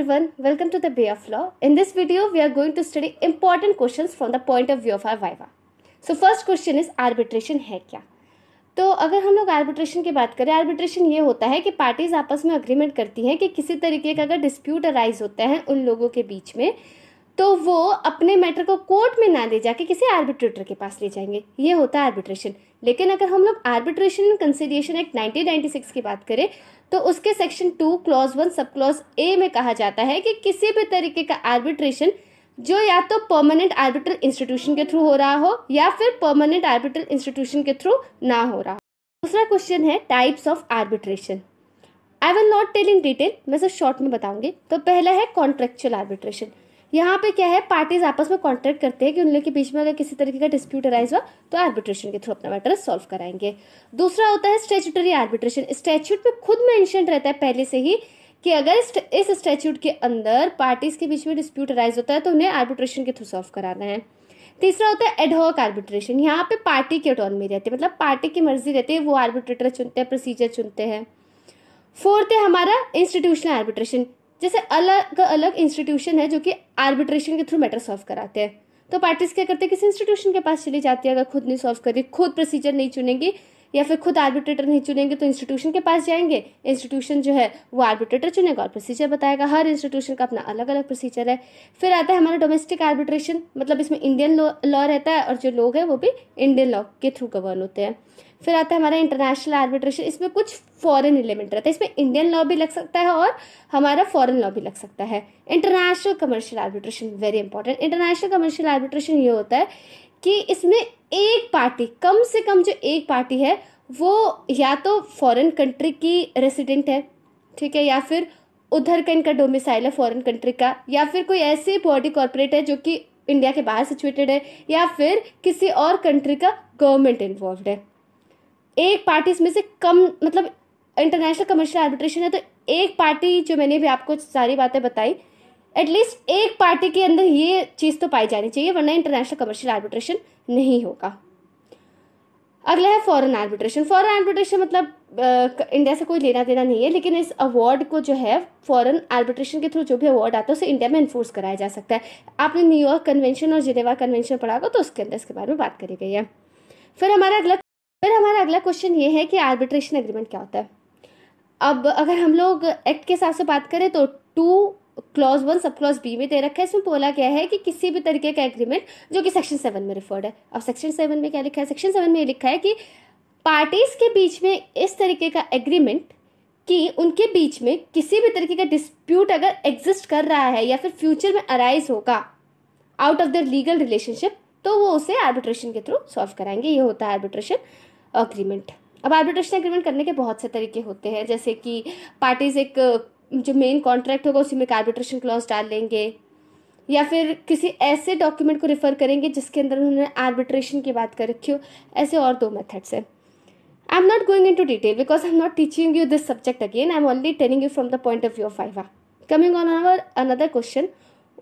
everyone welcome to the bay of law in this video we are going to study important questions from the point of view of our viva so first question is arbitration hai kya तो अगर हम लोग arbitration की बात करें arbitration ये होता है कि पार्टीज आपस में अग्रीमेंट करती हैं कि किसी तरीके का अगर डिस्प्यूट अराइज होता है उन लोगों के बीच में तो वो अपने मैटर को कोर्ट में ना ले जाके किसी आर्बिट्रेटर के पास ले जाएंगे ये होता है आर्बिट्रेशन लेकिन अगर हम लोग आर्बिट्रेशन एंड कंसिडिएशन एक्ट 1996 की बात करें तो उसके section two clause one sub clause A में कहा जाता है कि किसी भी तरीके का आर्बिट्रेशन जो या तो परमानेंट आर्बिट्रल इंस्टीट्यूशन के थ्रू हो रहा हो या फिर परमानेंट आर्बिट्रल इंस्टीट्यूशन के थ्रू ना हो रहा हो दूसरा क्वेश्चन है types of arbitration I will not tell in detail मैं सिर्फ शॉर्ट में बताऊंगी तो पहला है कॉन्ट्रेक्चुअल आर्बिट्रेशन यहाँ पे क्या है पार्टीज आपस में कॉन्ट्रैक्ट करते हैं कि उन लोग के बीच में अगर किसी तरीके का डिस्प्यूट अराइज हुआ तो आर्बिट्रेशन के थ्रू अपना मैटर सॉल्व कराएंगे दूसरा होता है स्टेचुटरी आर्बिट्रेशन स्टैच्यूट में खुद मेंशन रहता है पहले से ही कि अगर इस स्टैच्यूट के अंदर पार्टीज के बीच में डिस्प्यूट अराइज होता है तो उन्हें आर्बिट्रेशन के थ्रू सॉल्व कराना है तीसरा होता है एडहॉक आर्बिट्रेशन यहाँ पे पार्टी की ऑटोनमी रहती है मतलब पार्टी की मर्जी रहती है वो आर्बिट्रेटर चुनते हैं प्रोसीजर चुनते हैं फोर्थ है हमारा इंस्टीट्यूशनल आर्बिट्रेशन जैसे अलग अलग इंस्टीट्यूशन है जो कि आर्बिट्रेशन के थ्रू मैटर सॉल्व कराते हैं तो पार्टीज क्या करते हैं किसी इंस्टीट्यूशन के पास चली जाती है अगर खुद नहीं सॉल्व करी खुद प्रोसीजर नहीं चुनेंगी या फिर खुद आर्बिट्रेटर नहीं चुनेंगे तो इंस्टीट्यूशन के पास जाएंगे इंस्टीट्यूशन जो है वो आर्बिट्रेटर चुनेगा और प्रोसीजर बताएगा हर इंस्टीट्यूशन का अपना अलग अलग प्रोसीजर है फिर आता है हमारा डोमेस्टिक आर्बिट्रेशन मतलब इसमें इंडियन लॉ रहता है और जो लोग हैं वो भी इंडियन लॉ के थ्रू गवर्न होते हैं फिर आता है हमारा इंटरनेशनल आर्बिट्रेशन इसमें कुछ फॉरेन एलिमेंट रहता है इसमें इंडियन लॉ भी लग सकता है और हमारा फॉरेन लॉ भी लग सकता है international commercial arbitration very important international commercial arbitration ये होता है कि इसमें एक पार्टी कम से कम जो एक पार्टी है वो या तो फॉरेन कंट्री की रेसिडेंट है ठीक है या फिर उधर का इनका डोमिसाइल है फॉरेन कंट्री का या फिर कोई ऐसी बॉडी कॉर्पोरेट है जो कि इंडिया के बाहर सिचुएटेड है या फिर किसी और कंट्री का गवर्नमेंट इन्वॉल्व है एक पार्टी इसमें से कम मतलब इंटरनेशनल कमर्शियल आर्बिट्रेशन है तो एक पार्टी जो मैंने भी आपको सारी बातें बताई एटलीस्ट एक पार्टी के अंदर ये चीज़ तो पाई जानी चाहिए वरना इंटरनेशनल कमर्शियल आर्बिट्रेशन नहीं होगा अगला है फॉरेन आर्बिट्रेशन फॉरेन आर्बिट्रेशन मतलब इंडिया से कोई लेना देना नहीं है लेकिन इस अवार्ड को जो है फॉरेन आर्बिट्रेशन के थ्रू जो भी अवार्ड आता है उसे इंडिया में इन्फोर्स कराया जा सकता है आपने न्यूयॉर्क कन्वेंशन और जिनेवा कन्वेंशन पढ़ा होगा तो उसके अंदर इसके बारे में बात करी गई है फिर हमारा अगला फिर हमारा अगला क्वेश्चन ये है कि आर्बिट्रेशन एग्रीमेंट क्या होता है अब अगर हम लोग एक्ट के हिसाब से बात करें तो two clause one sub clause B में दे रखा है इसमें बोला गया है कि किसी भी तरीके का एग्रीमेंट जो कि सेक्शन सेवन में रिफर्ड है अब सेक्शन सेवन में क्या लिखा है सेक्शन सेवन में ये लिखा है कि पार्टीज के बीच में इस तरीके का एग्रीमेंट कि उनके बीच में किसी भी तरीके का डिस्प्यूट अगर एग्जिस्ट कर रहा है या फिर फ्यूचर में अराइज होगा out of the legal relationship तो वो उसे आर्बिट्रेशन के थ्रू सॉल्व कराएंगे ये होता है आर्बिट्रेशन अग्रीमेंट अब आर्बिट्रेशन एग्रीमेंट करने के बहुत से तरीके होते हैं जैसे कि पार्टीज एक जो मेन कॉन्ट्रैक्ट होगा उसी में एक आर्बिट्रेशन क्लॉज डाल लेंगे या फिर किसी ऐसे डॉक्यूमेंट को रिफर करेंगे जिसके अंदर उन्होंने आर्बिट्रेशन की बात कर रखी हो ऐसे और दो मेथड्स हैं I am not going into detail because I am not teaching you this subject again I am only telling you from the point of view of viva coming on our another question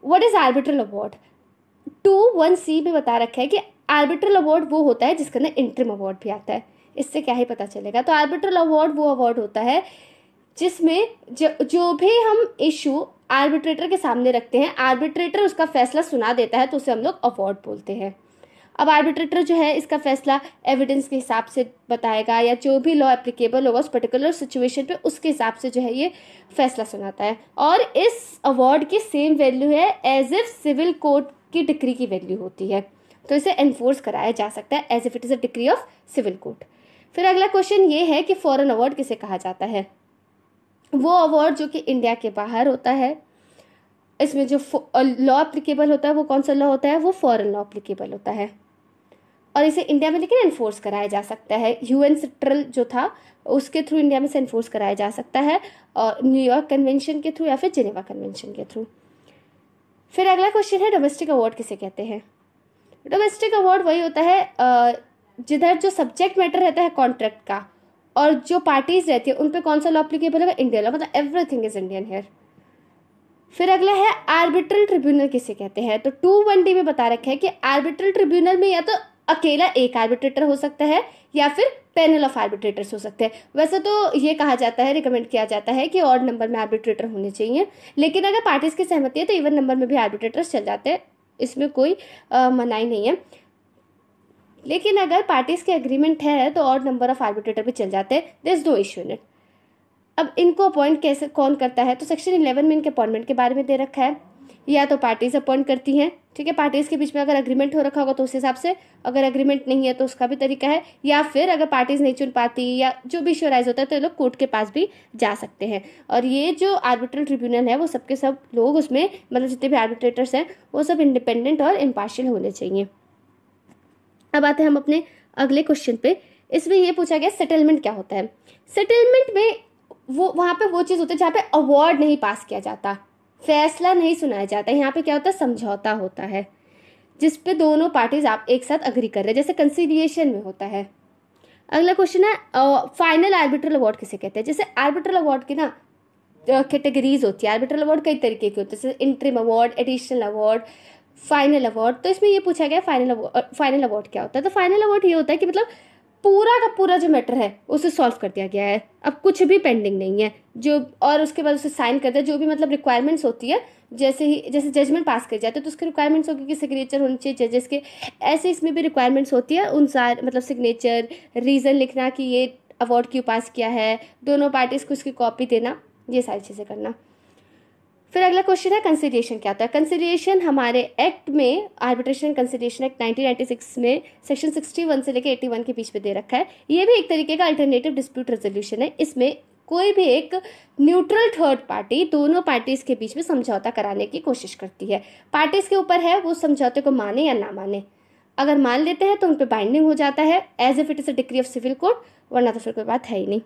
what is arbitral award two one C में बता रखा है कि arbitral award वो होता है जिसके अंदर इंटरम अवार्ड भी आता है इससे क्या ही पता चलेगा तो आर्बिट्रल अवार्ड वो अवार्ड होता है जिसमें जो जो भी हम इशू आर्बिट्रेटर के सामने रखते हैं आर्बिट्रेटर उसका फैसला सुना देता है तो उसे हम लोग अवार्ड बोलते हैं अब आर्बिट्रेटर जो है इसका फैसला एविडेंस के हिसाब से बताएगा या जो भी लॉ एप्लीकेबल होगा उस पर्टिकुलर सिचुएशन पे उसके हिसाब से जो है ये फैसला सुनाता है और इस अवार्ड की सेम वैल्यू है एज इफ सिविल कोर्ट की डिग्री की वैल्यू होती है तो इसे एनफोर्स कराया जा सकता है as if it is a degree of civil court फिर अगला क्वेश्चन ये है कि फॉरन अवार्ड किसे कहा जाता है वो अवार्ड जो कि इंडिया के बाहर होता है इसमें जो लॉ अप्लीकेबल होता है वो कौन सा लॉ होता है वो फॉरन लॉ अप्लीकेबल होता है और इसे इंडिया में लेकिन एनफोर्स कराया जा सकता है यू एन सेट्रल जो था उसके थ्रू इंडिया में से एनफोर्स कराया जा सकता है और न्यूयॉर्क कन्वेंशन के थ्रू या फिर जिनेवा कन्वेंशन के थ्रू फिर अगला क्वेश्चन है डोमेस्टिक अवार्ड किसे कहते हैं डोमेस्टिक अवार्ड वही होता है जिधर जो सब्जेक्ट मैटर रहता है कॉन्ट्रैक्ट का और जो पार्टीज रहती है उन पर कौन सा लॉ अप्लीकेबल है इंडियन लॉ मतलब एवरीथिंग इज इंडियन हेयर फिर अगला है आर्बिट्रल ट्रिब्यूनल किसे कहते हैं तो टू वन डी में बता रखा है कि आर्बिट्रल ट्रिब्यूनल में या तो अकेला एक आर्बिट्रेटर हो सकता है या फिर पैनल ऑफ आर्बिट्रेटर्स हो सकते हैं वैसे तो ये कहा जाता है रिकमेंड किया जाता है कि और नंबर में आर्बिट्रेटर होने चाहिए लेकिन अगर पार्टीज की सहमति है तो इवन नंबर में भी आर्बिट्रेटर्स चल जाते हैं इसमें कोई मनाही नहीं है लेकिन अगर पार्टीज के एग्रीमेंट है तो और नंबर ऑफ आर्बिट्रेटर भी चल जाते हैं this is no issue in it अब इनको अपॉइंट कैसे कौन करता है तो सेक्शन इलेवन में इनके अपॉइंटमेंट के बारे में दे रखा है या तो पार्टीज अपॉइंट करती हैं ठीक है पार्टीज के बीच में अगर अग्रीमेंट हो रखा होगा तो उस हिसाब से अगर अग्रीमेंट नहीं है तो उसका भी तरीका है या फिर अगर पार्टीज नहीं चुन पाती या जो भी श्योराइज होता है तो लोग कोर्ट के पास भी जा सकते हैं और ये जो आर्बिट्रल ट्रिब्यूनल है वो सबके सब लोग उसमें मतलब जितने भी आर्बिट्रेटर्स हैं वो सब इंडिपेंडेंट और इम्पार्शियल होने चाहिए अब आते हैं हम अपने अगले क्वेश्चन पे इसमें यह पूछा गया सेटलमेंट क्या होता है सेटलमेंट में वो वहाँ पे वो चीज़ होती है जहाँ पे अवार्ड नहीं पास किया जाता फैसला नहीं सुनाया जाता यहाँ पे क्या होता है समझौता होता है जिस पे दोनों पार्टीज आप एक साथ अग्री कर रहे हैं जैसे कंसिलिएशन में होता है अगला क्वेश्चन है फाइनल आर्बिट्रल अवार्ड किसे कहते हैं जैसे आर्बिट्रल अवार्ड की ना कैटेगरीज होती है आर्बिट्रल अवार्ड कई तरीके के होते हैं जैसे interim award additional award final award तो इसमें ये पूछा गया फाइनल फाइनल अवार्ड क्या होता है तो फाइनल अवार्ड ये होता है कि मतलब पूरा का पूरा जो मैटर है उसे सॉल्व कर दिया गया है अब कुछ भी पेंडिंग नहीं है जो और उसके बाद उसे साइन कर दिया जो भी मतलब रिक्वायरमेंट्स होती है जैसे ही जैसे जजमेंट पास कर जाते तो, हैं तो उसके रिक्वायरमेंट्स होगी कि सिग्नेचर होनी चाहिए जजेस के ऐसे इसमें भी रिक्वायरमेंट्स होती है उन सार मतलब सिग्नेचर रीज़न लिखना कि ये अवार्ड क्यों पास किया है दोनों पार्टीज़ को उसकी कॉपी देना ये सारी चीज़ें करना फिर अगला क्वेश्चन है कंसिडिएशन क्या होता है कंसिडिएशन हमारे एक्ट में आर्बिट्रेशन कंसिडरेशन एक्ट 1996 में सेक्शन 61 से लेकर 81 के बीच में दे रखा है ये भी एक तरीके का अल्टरनेटिव डिस्प्यूट रेजोल्यूशन है इसमें कोई भी एक न्यूट्रल थर्ड पार्टी दोनों पार्टीज के बीच में समझौता कराने की कोशिश करती है पार्टीज के ऊपर है वो समझौते को माने या ना माने अगर मान लेते हैं तो उन पर बाइंडिंग हो जाता है as if it is a degree of civil code वरना तो फिर कोई बात है ही नहीं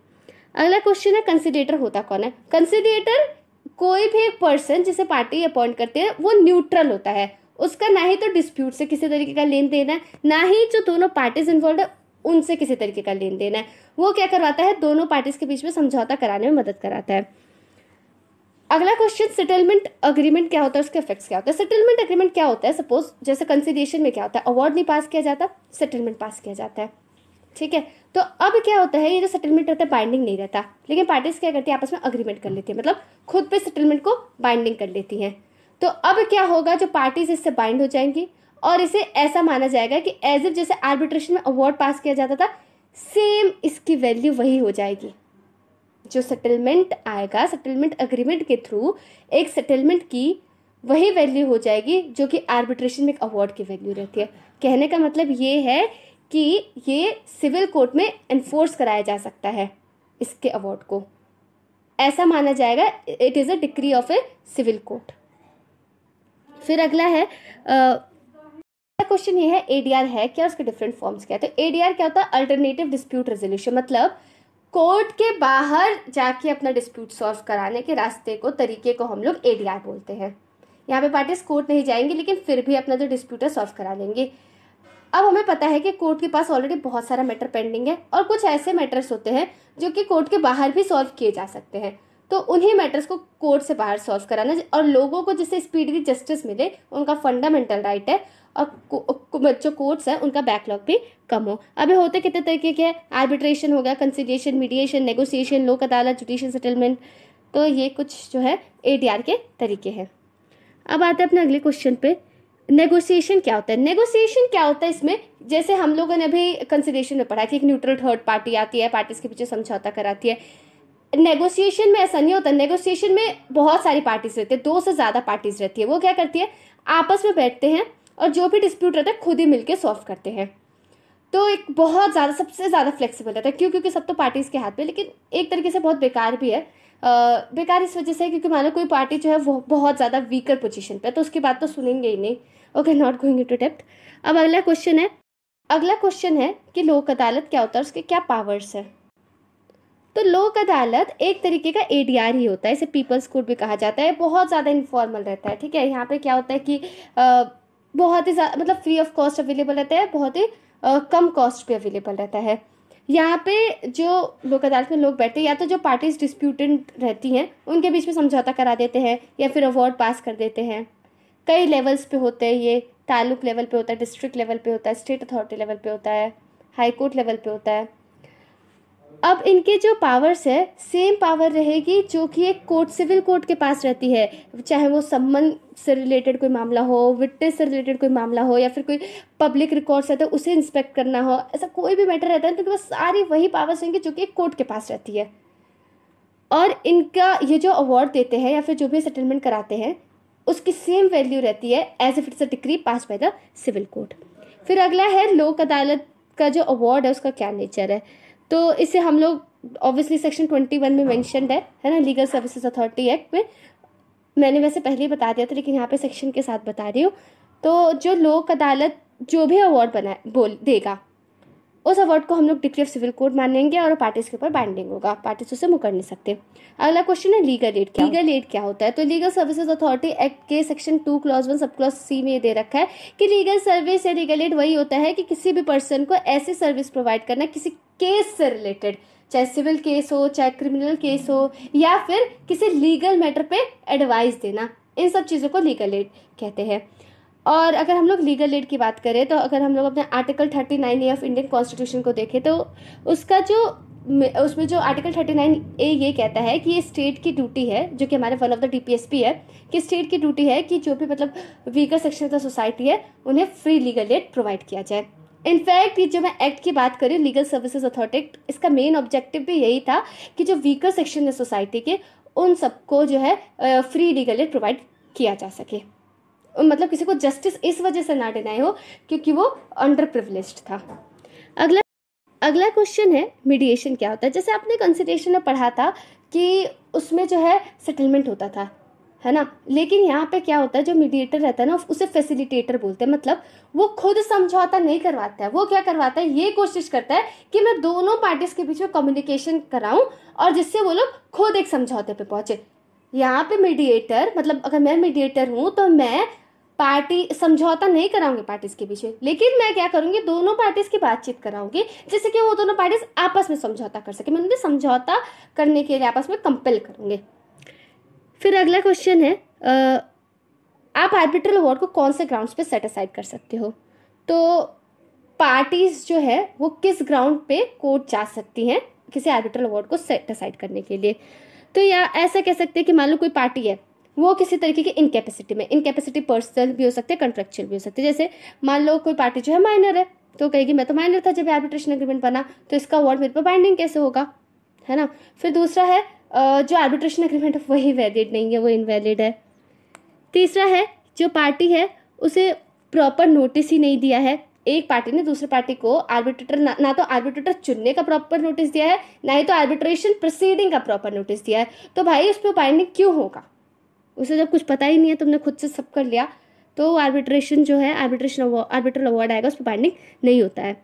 अगला क्वेश्चन है कंसिडेटर होता कौन है कंसिडिएटर कोई भी एक पर्सन जिसे पार्टी अपॉइंट करते हैं वो न्यूट्रल होता है उसका ना ही तो डिस्प्यूट से किसी तरीके का लेन देन है ना ही जो दोनों पार्टीज इन्वॉल्व है उनसे किसी तरीके का लेन देन है वो क्या करवाता है दोनों पार्टीज के बीच में समझौता कराने में मदद कराता है अगला क्वेश्चन सेटलमेंट अग्रीमेंट क्या होता है उसके इफेक्ट्स क्या होता है सेटलमेंट अग्रीमेंट क्या होता है सपोज जैसे कंसिडिएशन में क्या होता है अवार्ड नहीं पास किया जाता सेटलमेंट पास किया जाता है ठीक है तो अब क्या होता है ये जो सेटलमेंट रहता है बाइंडिंग नहीं रहता लेकिन पार्टीज क्या करती है आपस में अग्रीमेंट कर लेती है मतलब खुद पे सेटलमेंट को बाइंडिंग कर लेती हैं तो अब क्या होगा जो पार्टीज इससे बाइंड हो जाएंगी और इसे ऐसा माना जाएगा कि एज इफ जैसे आर्बिट्रेशन में अवार्ड पास किया जाता था सेम इसकी वैल्यू वही हो जाएगी जो सेटलमेंट आएगा सेटलमेंट अग्रीमेंट के थ्रू एक सेटलमेंट की वही वैल्यू हो जाएगी जो कि आर्बिट्रेशन में एक अवार्ड की वैल्यू रहती है कहने का मतलब ये है कि ये सिविल कोर्ट में एनफोर्स कराया जा सकता है इसके अवार्ड को ऐसा माना जाएगा it is a decree of a civil court फिर अगला है क्वेश्चन ये है एडीआर है क्या उसके डिफरेंट फॉर्म्स क्या तो एडीआर क्या होता है अल्टरनेटिव डिस्प्यूट रेजोल्यूशन मतलब कोर्ट के बाहर जाके अपना डिस्प्यूट सॉल्व कराने के रास्ते को तरीके को हम लोग एडीआर बोलते हैं यहाँ पे पार्टीज कोर्ट नहीं जाएंगे लेकिन फिर भी अपना जो डिस्प्यूट है सॉल्व करा लेंगे अब हमें पता है कि कोर्ट के पास ऑलरेडी बहुत सारा मैटर पेंडिंग है और कुछ ऐसे मैटर्स होते हैं जो कि कोर्ट के बाहर भी सॉल्व किए जा सकते हैं तो उन्हीं मैटर्स को कोर्ट से बाहर सॉल्व कराना और लोगों को जिससे स्पीडली जस्टिस मिले उनका फंडामेंटल राइट है और जो कोर्ट्स हैं उनका बैकलॉग भी कम हो अभी होते कितने तरीके के हैं आर्बिट्रेशन हो गया कंसिलिएशन मीडिएशन नेगोशिएशन लोक अदालत जुडिशियल सेटलमेंट तो ये कुछ जो है ए के तरीके हैं अब आते हैं अपने अगले क्वेश्चन पर नेगोशिएशन क्या होता है नेगोशिएशन क्या होता है इसमें जैसे हम लोगों ने अभी कंसिडेशन में पढ़ा कि एक न्यूट्रल थर्ड पार्टी आती है पार्टीज के पीछे समझौता कराती है नेगोशिएशन में ऐसा नहीं होता नेगोशिएशन में बहुत सारी पार्टीज रहती है दो से ज़्यादा पार्टीज रहती है वो क्या करती है आपस में बैठते हैं और जो भी डिस्प्यूट रहता है खुद ही मिलकर सॉल्व करते हैं तो एक बहुत ज़्यादा सबसे ज़्यादा फ्लेक्सिबल रहता है क्यों क्योंकि सब तो पार्टीज़ के हाथ में लेकिन एक तरीके से बहुत बेकार भी है बेकार इस वजह से क्योंकि मानो कोई पार्टी जो है वो बहुत ज़्यादा वीकर पर है तो उसकी बात तो सुनेंगे ही नहीं okay not going to depth अब अगला क्वेश्चन है अगला क्वेश्चन है कि लोक अदालत क्या होता है उसके क्या पावर्स है तो लोक अदालत एक तरीके का ए ही होता है इसे पीपल्स कोर्ट भी कहा जाता है बहुत ज़्यादा इनफॉर्मल रहता है ठीक है यहाँ पे क्या होता है कि आ, बहुत ही मतलब फ्री ऑफ कॉस्ट अवेलेबल रहता है बहुत ही आ, कम कॉस्ट पे अवेलेबल रहता है यहाँ पे जो लोक अदालत में लोग बैठते हैं या तो जो पार्टीज डिस्प्यूटेंट रहती हैं उनके बीच में समझौता करा देते हैं या फिर अवार्ड पास कर देते हैं कई लेवल्स पे होते हैं ये ताल्लुक लेवल पे होता है डिस्ट्रिक्ट लेवल पे होता है स्टेट अथॉरिटी लेवल पे होता है हाई कोर्ट लेवल पे होता है अब इनके जो पावर्स है सेम पावर रहेगी जो कि एक कोर्ट सिविल कोर्ट के पास रहती है चाहे वो सम्मन से रिलेटेड कोई मामला हो विटनेस से रिलेटेड कोई मामला हो या फिर कोई पब्लिक रिकॉर्ड्स रहता है तो उसे इंस्पेक्ट करना हो ऐसा कोई भी मैटर रहता है तो बस सारी वही पावर्स होंगी जो कि एक कोर्ट के पास रहती है और इनका ये जो अवार्ड देते हैं या फिर जो भी सेटलमेंट कराते हैं उसकी सेम वैल्यू रहती है as if it's a degree pass by the civil court फिर अगला है लोक अदालत का जो अवार्ड है उसका क्या नेचर है तो इसे हम लोग ऑब्वियसली सेक्शन ट्वेंटी वन में मैंशनड है है ना लीगल सर्विसेज अथॉरिटी एक्ट में मैंने वैसे पहले ही बता दिया था लेकिन यहाँ पे सेक्शन के साथ बता रही हूँ तो जो लोक अदालत जो भी अवार्ड बना बोल देगा उस अवार्ड को हम लोग डिक्री ऑफ सिविल कोड मानेंगे और पार्टीज के ऊपर बाइंडिंग होगा पार्टीज उसे मुकर नहीं सकते अगला क्वेश्चन है लीगल एड लीगल एड क्या होता है तो लीगल सर्विसेज अथॉरिटी एक्ट के section two clause one sub clause C में दे रखा है कि लीगल सर्विस या लीगल एड वही होता है कि किसी भी पर्सन को ऐसी सर्विस प्रोवाइड करना किसी केस से रिलेटेड चाहे सिविल केस हो चाहे क्रिमिनल केस हो या फिर किसी लीगल मैटर पे एडवाइस देना इन सब चीज़ों को लीगल एड कहते हैं और अगर हम लोग लीगल एड की बात करें तो अगर हम लोग अपने article thirty nine A of Indian constitution को देखें तो उसका जो उसमें जो आर्टिकल थर्टी नाइन ए ये कहता है कि ये स्टेट की ड्यूटी है जो कि हमारे वन ऑफ द डीपीएसपी है कि स्टेट की ड्यूटी है कि जो भी मतलब weaker section of the society है उन्हें फ्री लीगल एड प्रोवाइड किया जाए इनफैक्ट ये जो मैं एक्ट की बात करी लीगल सर्विसेज अथॉरिटी एक्ट इसका मेन ऑब्जेक्टिव भी यही था कि जो वीकर सेक्शन है सोसाइटी के उन सबको जो है फ्री लीगल एड प्रोवाइड किया जा सके मतलब किसी को जस्टिस इस वजह से ना डिनाई हो क्योंकि वो अंडर प्रिवलेज था अगला अगला क्वेश्चन है मीडिएशन क्या होता है जैसे आपने कंसिडेशन में पढ़ा था कि उसमें जो है सेटलमेंट होता था है ना लेकिन यहाँ पे क्या होता है जो मीडिएटर रहता है ना उसे फैसिलिटेटर बोलते हैं मतलब वो खुद समझौता नहीं करवाता है वो क्या करवाता है ये कोशिश करता है कि मैं दोनों पार्टीज के बीच में कम्युनिकेशन कराऊं और जिससे वो लोग खुद एक समझौते पे पहुंचे यहाँ पे मीडिएटर मतलब अगर मैं मीडिएटर हूँ तो मैं पार्टी समझौता नहीं कराऊंगी पार्टीज के पीछे लेकिन मैं क्या करूंगी दोनों पार्टीज की बातचीत कराऊंगी जिससे कि वो दोनों पार्टीज आपस में समझौता कर सके मैं उन्हें समझौता करने के लिए आपस में कंपेल करूंगी फिर अगला क्वेश्चन है आप आर्बिट्रल अवार्ड को कौन से ग्राउंड्स पे सेट असाइड कर सकते हो तो पार्टीज जो है वो किस ग्राउंड पे कोर्ट जा सकती हैं किसी आर्बिट्रल अवार्ड को सेट असाइड करने के लिए तो या ऐसा कह सकते हैं कि मान लो कोई पार्टी है वो किसी तरीके की इनकेपेसिटी में इनकेपेसिटी पर्सनल भी हो सकते हैं कंट्रेक्चुअल भी हो सकते हैं जैसे मान लो कोई पार्टी जो है माइनर है तो कहेगी मैं तो माइनर था जब आर्बिट्रेशन एग्रीमेंट बना तो इसका अवार्ड मेरे पर बाइंडिंग कैसे होगा है ना फिर दूसरा है जो आर्बिट्रेशन एग्रीमेंट है वही वैलिड नहीं है वो इनवैलिड है तीसरा है जो पार्टी है उसे प्रॉपर नोटिस ही नहीं दिया है एक पार्टी ने दूसरे पार्टी को आर्बिट्रेटर ना, ना तो आर्बिट्रेटर चुनने का प्रॉपर नोटिस दिया है ना ही तो आर्बिट्रेशन प्रोसीडिंग का प्रॉपर नोटिस दिया है तो भाई उस पर बाइंडिंग क्यों होगा उसे जब कुछ पता ही नहीं है तुमने खुद से सब कर लिया तो आर्बिट्रेशन जो है आर्बिट्रेशन आर्बिट्रल अवार्ड आएगा उस पर बाइंडिंग नहीं होता है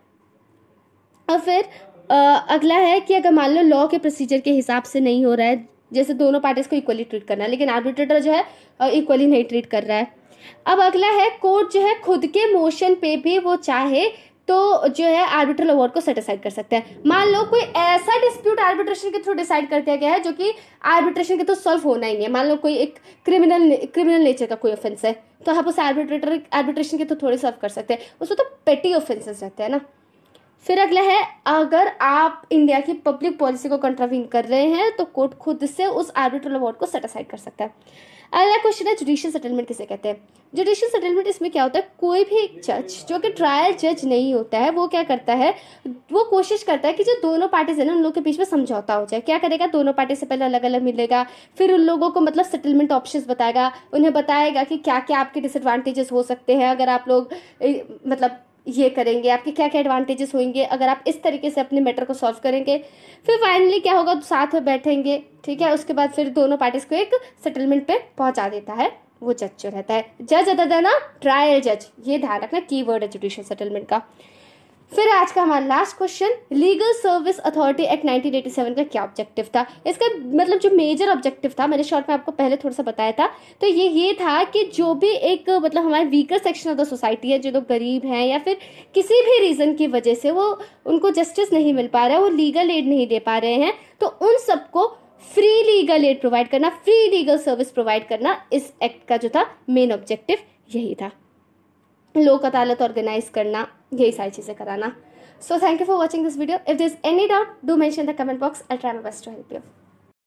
और फिर आ, अगला है कि अगर मान लो लॉ के प्रोसीजर के हिसाब से नहीं हो रहा है जैसे दोनों पार्टीज को इक्वली ट्रीट करना है लेकिन आर्बिट्रेटर जो है इक्वली नहीं ट्रीट कर रहा है अब अगला है कोर्ट जो है खुद के मोशन पे भी वो चाहे तो जो है आर्बिट्रल अवार्ड को सेटिसाइड कर सकते हैं मान लो कोई ऐसा डिस्प्यूट आर्बिट्रेशन के थ्रू डिसाइड कर दिया गया है जो कि आर्बिट्रेशन के थ्रू तो सॉल्व होना ही नहीं है मान लो कोई एक क्रिमिनल क्रिमिनल नेचर का कोई ऑफेंस है तो आप उसे आर्बिट्रेटर आर्बिट्रेशन के थ्रू तो थोड़े सॉल्व कर सकते हैं उसमें तो पेटी ऑफेंसेस रहते हैं ना फिर अगला है अगर आप इंडिया की पब्लिक पॉलिसी को कंट्रावीन कर रहे हैं तो कोर्ट खुद से उस आर्बिट्रल अवार्ड को सेटिसाइड कर सकता है अगला क्वेश्चन है जुडिशियल सेटलमेंट किसे कहते हैं जुडिशियल सेटलमेंट इसमें क्या होता है कोई भी एक जज जो कि ट्रायल जज नहीं होता है वो क्या करता है वो कोशिश करता है कि जो दोनों पार्टीज है ना उन लोगों के बीच में समझौता हो जाए क्या करेगा दोनों पार्टी से पहले अलग अलग मिलेगा फिर उन लोगों को मतलब सेटलमेंट ऑप्शन बताएगा उन्हें बताएगा कि क्या क्या आपके डिसएडवांटेजेस हो सकते हैं अगर आप लोग मतलब ये करेंगे आपके क्या क्या एडवांटेजेस होंगे अगर आप इस तरीके से अपने मैटर को सॉल्व करेंगे फिर फाइनली क्या होगा साथ में बैठेंगे ठीक है उसके बाद फिर दोनों पार्टीज को एक सेटलमेंट पे पहुंचा देता है वो जज जो रहता है जज अदर देन ट्रायल जज ये ध्यान रखना की वर्ड है जुडिशियल सेटलमेंट का फिर आज का हमारा last question legal service authority act 1987 का क्या ऑब्जेक्टिव था इसका मतलब जो मेजर ऑब्जेक्टिव था मैंने शॉर्ट में आपको पहले थोड़ा सा बताया था तो ये ये था कि जो भी एक मतलब हमारे weaker section of the society है जो लोग गरीब हैं या फिर किसी भी रीज़न की वजह से वो उनको जस्टिस नहीं मिल पा रहा है वो लीगल एड नहीं दे पा रहे हैं तो उन सबको फ्री लीगल एड प्रोवाइड करना फ्री लीगल सर्विस प्रोवाइड करना इस एक्ट का जो था मेन ऑब्जेक्टिव यही था लोक अदालत ऑर्गेनाइज करना यही सारी चीज़ें कराना so thank you for watching this video if this any doubt do mention the comment box I try my best to help you